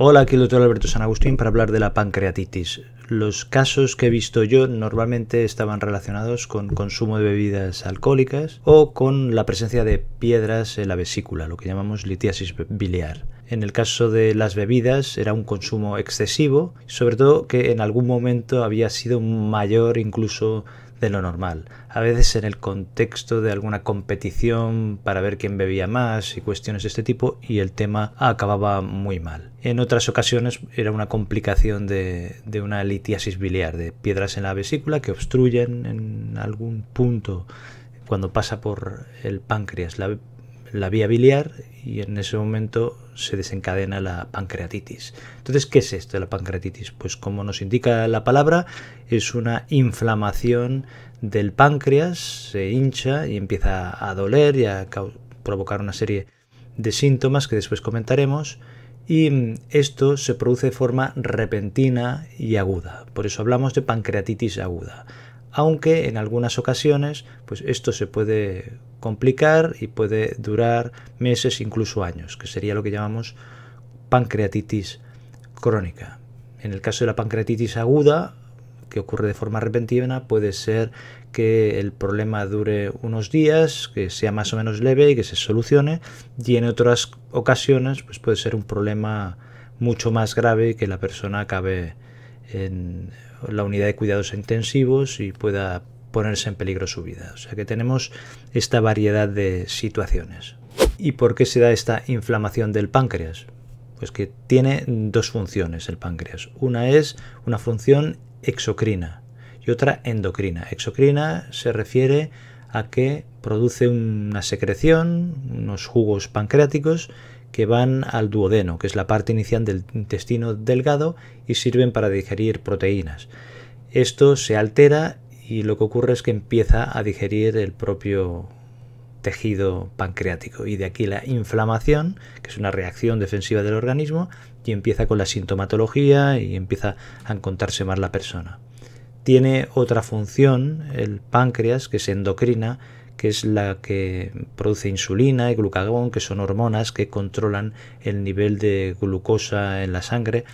Hola, aquí el doctor Alberto San Agustín para hablar de la pancreatitis. Los casos que he visto yo normalmente estaban relacionados con consumo de bebidas alcohólicas o con la presencia de piedras en la vesícula, lo que llamamos litiasis biliar. En el caso de las bebidas era un consumo excesivo, sobre todo que en algún momento había sido mayor incluso de lo normal, a veces en el contexto de alguna competición para ver quién bebía más y cuestiones de este tipo y el tema acababa muy mal. En otras ocasiones era una complicación de, de una litiasis biliar, de piedras en la vesícula que obstruyen en algún punto cuando pasa por el páncreas la vía biliar y en ese momento se desencadena la pancreatitis. Entonces, ¿qué es esto de la pancreatitis? Pues como nos indica la palabra, es una inflamación del páncreas, se hincha y empieza a doler y a provocar una serie de síntomas que después comentaremos. Y mm, esto se produce de forma repentina y aguda. Por eso hablamos de pancreatitis aguda aunque en algunas ocasiones pues esto se puede complicar y puede durar meses, incluso años, que sería lo que llamamos pancreatitis crónica. En el caso de la pancreatitis aguda, que ocurre de forma repentina, puede ser que el problema dure unos días, que sea más o menos leve y que se solucione, y en otras ocasiones pues puede ser un problema mucho más grave que la persona acabe en la unidad de cuidados intensivos y pueda ponerse en peligro su vida. O sea que tenemos esta variedad de situaciones. ¿Y por qué se da esta inflamación del páncreas? Pues que tiene dos funciones el páncreas. Una es una función exocrina y otra endocrina. Exocrina se refiere a que produce una secreción, unos jugos pancreáticos que van al duodeno, que es la parte inicial del intestino delgado y sirven para digerir proteínas. Esto se altera y lo que ocurre es que empieza a digerir el propio tejido pancreático y de aquí la inflamación, que es una reacción defensiva del organismo y empieza con la sintomatología y empieza a encontrarse más la persona. Tiene otra función el páncreas que es endocrina que es la que produce insulina y glucagón, que son hormonas que controlan el nivel de glucosa en la sangre,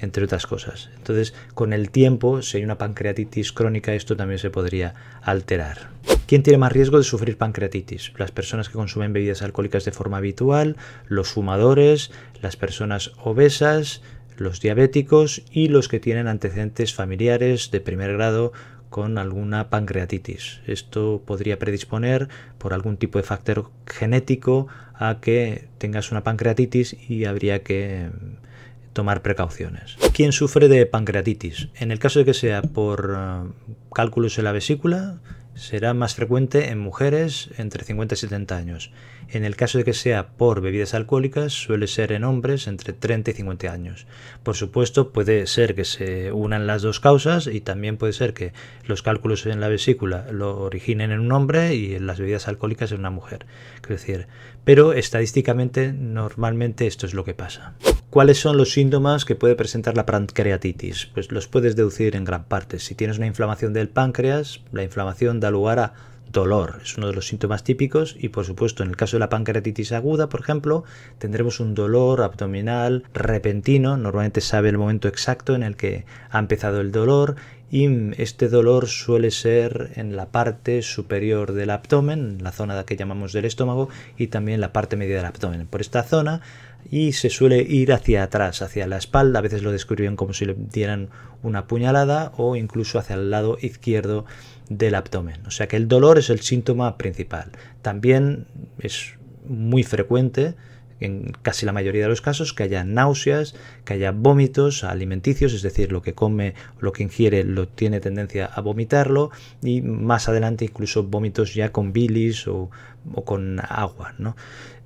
entre otras cosas. Entonces, con el tiempo, si hay una pancreatitis crónica, esto también se podría alterar. ¿Quién tiene más riesgo de sufrir pancreatitis? Las personas que consumen bebidas alcohólicas de forma habitual, los fumadores, las personas obesas, los diabéticos y los que tienen antecedentes familiares de primer grado con alguna pancreatitis. Esto podría predisponer por algún tipo de factor genético a que tengas una pancreatitis y habría que mm, tomar precauciones. ¿Quién sufre de pancreatitis? En el caso de que sea por eh, cálculos en la vesícula, será más frecuente en mujeres entre 50 y 70 años. En el caso de que sea por bebidas alcohólicas, suele ser en hombres entre 30 y 50 años. Por supuesto, puede ser que se unan las dos causas y también puede ser que los cálculos en la vesícula lo originen en un hombre y en las bebidas alcohólicas en una mujer. Es decir, pero estadísticamente normalmente esto es lo que pasa. ¿Cuáles son los síntomas que puede presentar la pancreatitis? Pues los puedes deducir en gran parte. Si tienes una inflamación del páncreas, la inflamación da lugar a dolor, es uno de los síntomas típicos y por supuesto en el caso de la pancreatitis aguda, por ejemplo, tendremos un dolor abdominal repentino, normalmente sabe el momento exacto en el que ha empezado el dolor y este dolor suele ser en la parte superior del abdomen, la zona que llamamos del estómago y también la parte media del abdomen. Por esta zona y se suele ir hacia atrás, hacia la espalda, a veces lo describen como si le dieran una puñalada o incluso hacia el lado izquierdo del abdomen. O sea que el dolor es el síntoma principal. También es muy frecuente en casi la mayoría de los casos que haya náuseas, que haya vómitos alimenticios, es decir, lo que come, lo que ingiere, lo tiene tendencia a vomitarlo y más adelante incluso vómitos ya con bilis o, o con agua. ¿no?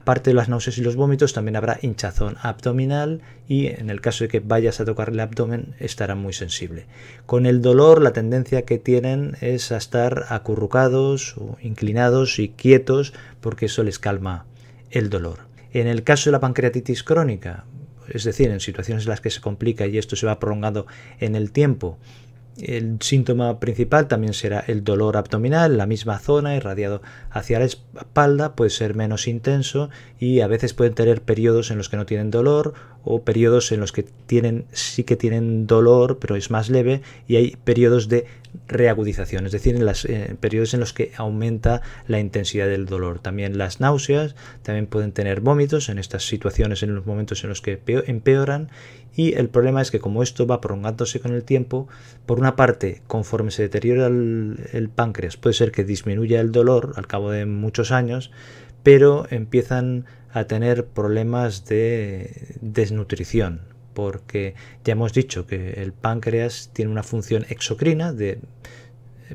Aparte de las náuseas y los vómitos, también habrá hinchazón abdominal y en el caso de que vayas a tocar el abdomen estará muy sensible. Con el dolor, la tendencia que tienen es a estar acurrucados, o inclinados y quietos porque eso les calma el dolor. En el caso de la pancreatitis crónica, es decir, en situaciones en las que se complica y esto se va prolongando en el tiempo, el síntoma principal también será el dolor abdominal, la misma zona irradiado hacia la espalda, puede ser menos intenso y a veces pueden tener periodos en los que no tienen dolor o periodos en los que tienen, sí que tienen dolor, pero es más leve, y hay periodos de reagudización, es decir, en los eh, periodos en los que aumenta la intensidad del dolor. También las náuseas, también pueden tener vómitos en estas situaciones, en los momentos en los que empeoran, y el problema es que como esto va prolongándose con el tiempo, por una parte, conforme se deteriora el páncreas, puede ser que disminuya el dolor al cabo de muchos años, pero empiezan a tener problemas de desnutrición, porque ya hemos dicho que el páncreas tiene una función exocrina de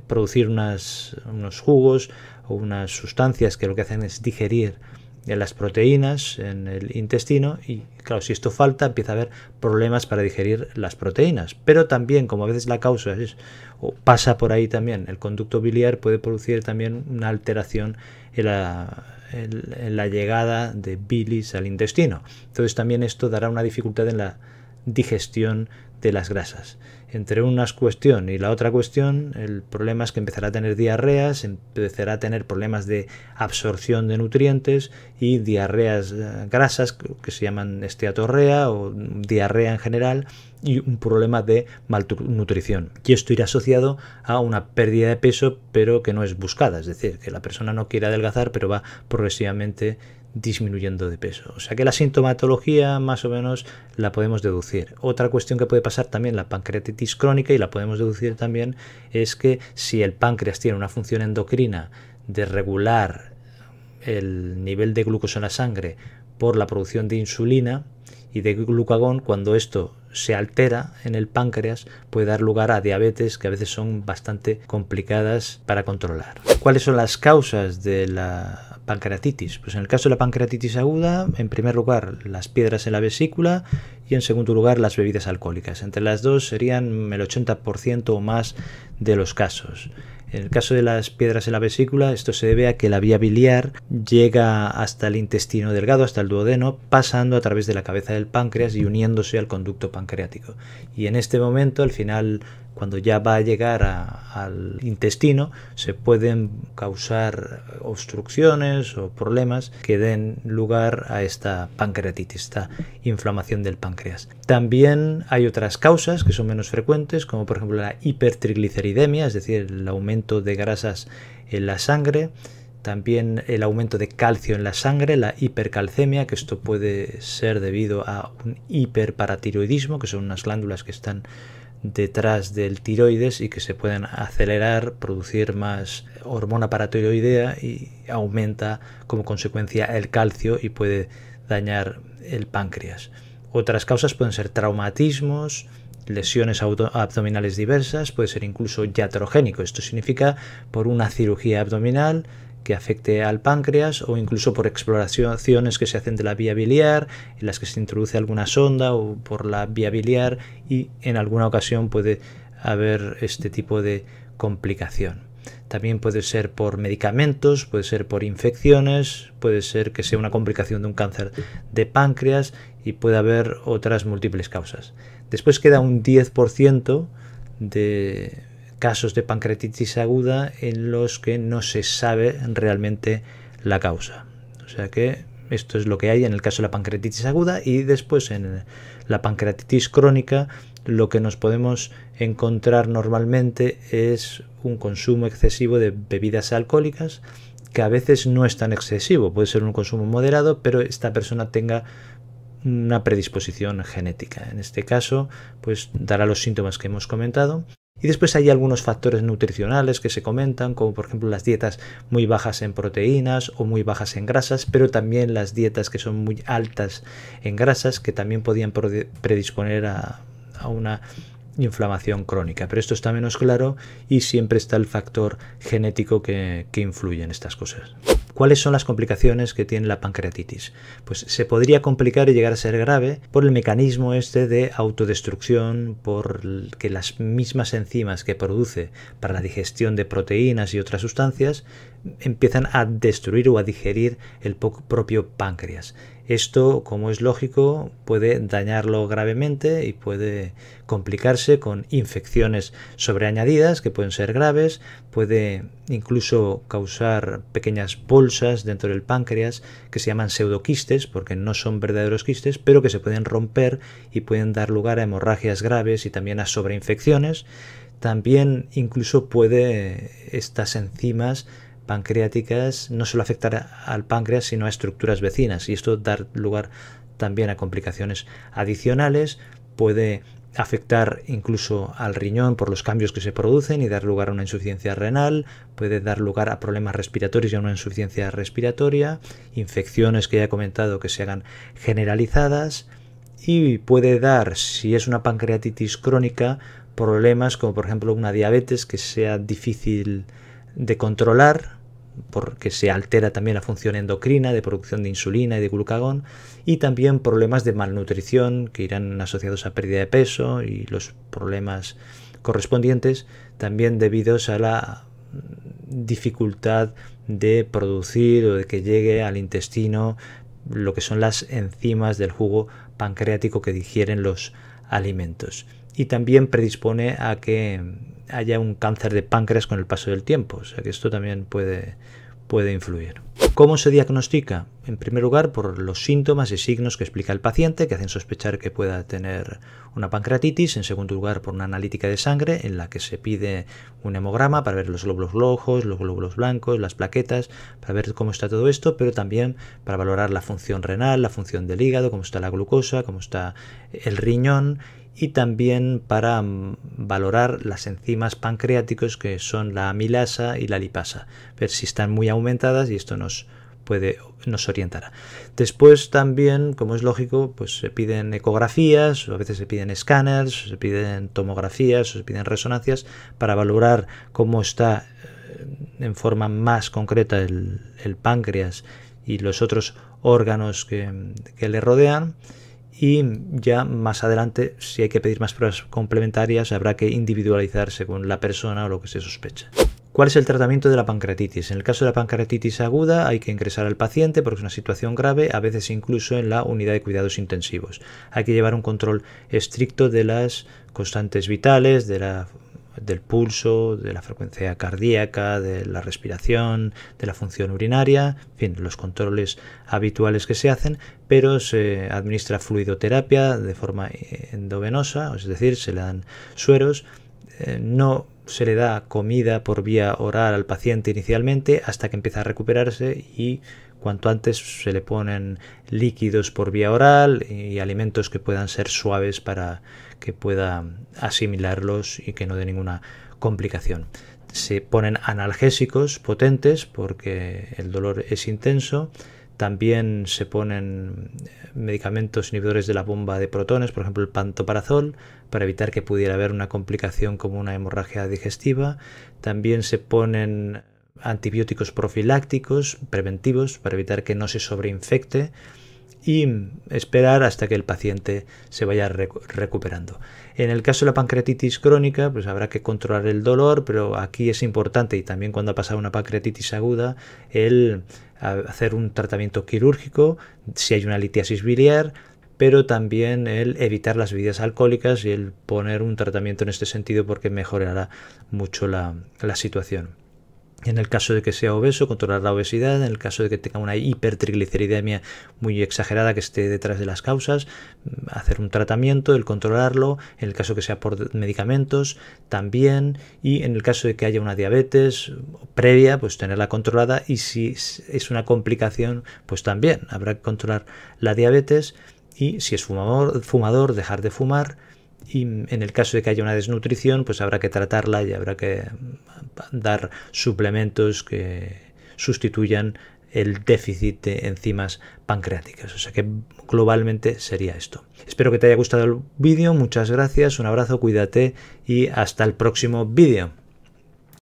producir unos jugos o unas sustancias que lo que hacen es digerir las proteínas en el intestino y claro, si esto falta empieza a haber problemas para digerir las proteínas. Pero también, como a veces la causa es o pasa por ahí también, el conducto biliar puede producir también una alteración en la en la llegada de bilis al intestino. Entonces también esto dará una dificultad en la digestión de las grasas. Entre una cuestión y la otra cuestión, el problema es que empezará a tener diarreas, empezará a tener problemas de absorción de nutrientes y diarreas eh, grasas que se llaman esteatorrea o diarrea en general y un problema de malnutrición. Y esto irá asociado a una pérdida de peso, pero que no es buscada, es decir, que la persona no quiere adelgazar, pero va progresivamente disminuyendo de peso. O sea que la sintomatología más o menos la podemos deducir. Otra cuestión que puede pasar también, la pancreatitis crónica, y la podemos deducir también, es que si el páncreas tiene una función endocrina de regular el nivel de glucosa en la sangre por la producción de insulina, y de glucagón cuando esto se altera en el páncreas puede dar lugar a diabetes que a veces son bastante complicadas para controlar. ¿Cuáles son las causas de la pancreatitis? Pues en el caso de la pancreatitis aguda, en primer lugar las piedras en la vesícula y en segundo lugar las bebidas alcohólicas. Entre las dos serían el 80% o más de los casos. En el caso de las piedras en la vesícula, esto se debe a que la vía biliar llega hasta el intestino delgado, hasta el duodeno, pasando a través de la cabeza del páncreas y uniéndose al conducto pancreático. Y en este momento, al final, cuando ya va a llegar al intestino, se pueden causar obstrucciones o problemas que den lugar a esta pancreatitis, esta inflamación del páncreas. También hay otras causas que son menos frecuentes, como por ejemplo la hipertrigliceridemia, es decir, el aumento de grasas en la sangre, también el aumento de calcio en la sangre, la hipercalcemia, que esto puede ser debido a un hiperparatiroidismo, que son unas glándulas que están detrás del tiroides y que se pueden acelerar, producir más hormona paratiroidea y aumenta como consecuencia el calcio y puede dañar el páncreas. Otras causas pueden ser traumatismos, lesiones abdominales diversas, puede ser incluso iatrogénico. Esto significa por una cirugía abdominal que afecte al páncreas o incluso por exploraciones que se hacen de la vía biliar, en las que se introduce alguna sonda o por la vía biliar y en alguna ocasión puede haber este tipo de complicación. También puede ser por medicamentos, puede ser por infecciones, puede ser que sea una complicación de un cáncer de páncreas y puede haber otras múltiples causas. Después queda un 10% de casos de pancreatitis aguda en los que no se sabe realmente la causa. O sea que esto es lo que hay en el caso de la pancreatitis aguda y después en la pancreatitis crónica lo que nos podemos encontrar normalmente es un consumo excesivo de bebidas alcohólicas que a veces no es tan excesivo, puede ser un consumo moderado, pero esta persona tenga una predisposición genética. En este caso, pues dará los síntomas que hemos comentado. Y después hay algunos factores nutricionales que se comentan, como por ejemplo las dietas muy bajas en proteínas o muy bajas en grasas, pero también las dietas que son muy altas en grasas, que también podían predisponer a, una inflamación crónica. Pero esto está menos claro y siempre está el factor genético que, que influye en estas cosas. ¿Cuáles son las complicaciones que tiene la pancreatitis? Pues se podría complicar y llegar a ser grave por el mecanismo este de autodestrucción, por que las mismas enzimas que produce para la digestión de proteínas y otras sustancias empiezan a destruir o a digerir el propio páncreas. Esto, como es lógico, puede dañarlo gravemente y puede complicarse con infecciones sobreañadidas que pueden ser graves, puede incluso causar pequeñas bolsas dentro del páncreas que se llaman pseudoquistes porque no son verdaderos quistes, pero que se pueden romper y pueden dar lugar a hemorragias graves y también a sobreinfecciones. También incluso puede eh, estas enzimas pancreáticas no solo afectará al páncreas, sino a estructuras vecinas, y esto dar lugar también a complicaciones adicionales, puede afectar incluso al riñón por los cambios que se producen y dar lugar a una insuficiencia renal, puede dar lugar a problemas respiratorios y a una insuficiencia respiratoria, infecciones que ya he comentado que se hagan generalizadas y puede dar, si es una pancreatitis crónica, problemas como por ejemplo una diabetes que sea difícil de controlar, porque se altera también la función endocrina, de producción de insulina y de glucagón, y también problemas de malnutrición que irán asociados a pérdida de peso y los problemas correspondientes, también debidos a la dificultad de producir o de que llegue al intestino lo que son las enzimas del jugo pancreático que digieren los alimentos. Y también predispone a que haya un cáncer de páncreas con el paso del tiempo. O sea que esto también puede, puede influir. ¿Cómo se diagnostica? En primer lugar, por los síntomas y signos que explica el paciente, que hacen sospechar que pueda tener una pancreatitis. En segundo lugar, por una analítica de sangre, en la que se pide un hemograma para ver los glóbulos rojos, los glóbulos blancos, las plaquetas, para ver cómo está todo esto, pero también para valorar la función renal, la función del hígado, cómo está la glucosa, cómo está el riñón y también para mm, valorar las enzimas pancreáticas que son la amilasa y la lipasa, ver si están muy aumentadas y esto nos puede nos orientará. Después también, como es lógico, pues se piden ecografías, o a veces se piden escáneres, se piden tomografías, o se piden resonancias para valorar cómo está eh, en forma más concreta el, páncreas y los otros órganos que le rodean y ya más adelante, si hay que pedir más pruebas complementarias, habrá que individualizar según la persona o lo que se sospecha. ¿Cuál es el tratamiento de la pancreatitis? En el caso de la pancreatitis aguda hay que ingresar al paciente porque es una situación grave, a veces incluso en la unidad de cuidados intensivos. Hay que llevar un control estricto de las constantes vitales, de la del pulso, de la frecuencia cardíaca, de la respiración, de la función urinaria, en fin, los controles habituales que se hacen, pero se administra fluidoterapia de forma endovenosa, es decir, se le dan sueros, eh, no se le da comida por vía oral al paciente inicialmente hasta que empieza a recuperarse y cuanto antes se le ponen líquidos por vía oral y alimentos que puedan ser suaves para que pueda asimilarlos y que no dé ninguna complicación. Se ponen analgésicos potentes porque el dolor es intenso también se ponen eh, medicamentos inhibidores de la bomba de protones, por ejemplo el pantoparazol, para evitar que pudiera haber una complicación como una hemorragia digestiva. También se ponen antibióticos profilácticos, preventivos, para evitar que no se sobreinfecte y esperar hasta que el paciente se vaya recuperando. En el caso de la pancreatitis crónica, pues habrá que controlar el dolor, pero aquí es importante y también cuando ha pasado una pancreatitis aguda, el hacer un tratamiento quirúrgico, si hay una litiasis biliar, pero también el evitar las bebidas alcohólicas y el poner un tratamiento en este sentido porque mejorará mucho la situación. En el caso de que sea obeso, controlar la obesidad. En el caso de que tenga una hipertrigliceridemia muy exagerada que esté detrás de las causas, mm, hacer un tratamiento, el controlarlo. En el caso que sea por medicamentos, también. Y en el caso de que haya una diabetes previa, pues tenerla controlada. Y si es una complicación, pues también habrá que controlar la diabetes. Y si es fumador, fumador dejar de fumar y en el caso de que haya una desnutrición, pues habrá que tratarla y habrá que dar suplementos que sustituyan el déficit de enzimas pancreáticas. O sea que globalmente sería esto. Espero que te haya gustado el vídeo, muchas gracias, un abrazo, cuídate y hasta el próximo vídeo.